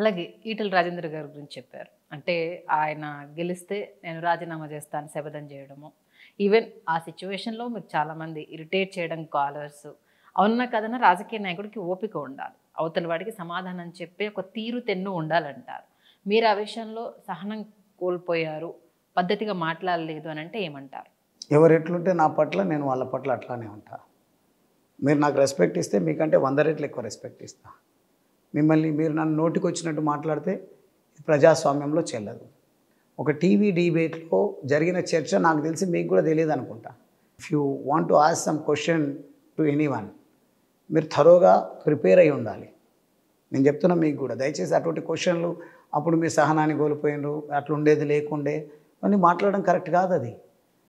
అలాగే ఈటల రాజేంద్ర గారి గురించి చెప్పారు అంటే ఆయన గెలిస్తే నేను రాజీనామా చేస్తాను శపథం చేయడము ఈవెన్ ఆ సిచ్యువేషన్లో మీరు చాలామంది ఇరిటేట్ చేయడం కాలర్స్ అవునా కదన రాజకీయ నాయకుడికి ఓపిక ఉండాలి అవతల వాడికి సమాధానం చెప్పే ఒక తీరు తెన్ను ఉండాలంటారు మీరు ఆ విషయంలో సహనం కోల్పోయారు పద్ధతిగా మాట్లాడలేదు అని అంటే ఏమంటారు ఎవరు ఎట్లుంటే నా పట్ల నేను వాళ్ళ పట్ల అట్లానే ఉంటా మీరు నాకు రెస్పెక్ట్ ఇస్తే మీకంటే వంద రెట్లు ఎక్కువ రెస్పెక్ట్ ఇస్తాను మిమ్మల్ని మీరు నన్ను నోటికి వచ్చినట్టు మాట్లాడితే ప్రజాస్వామ్యంలో చెల్లదు ఒక టీవీ డిబేట్లో జరిగిన చర్చ నాకు తెలిసి మీకు కూడా తెలియదు అనుకుంటా if you want to ask some question to any one మీరు థరోగా ప్రిపేర్ అయి ఉండాలి నేను చెప్తున్నా మీకు కూడా దయచేసి అటువంటి క్వశ్చన్లు అప్పుడు మీ సహనాన్ని కోల్పోయినరు అట్లా ఉండేది లేకుండే అన్నీ మాట్లాడడం కరెక్ట్ కాదు అది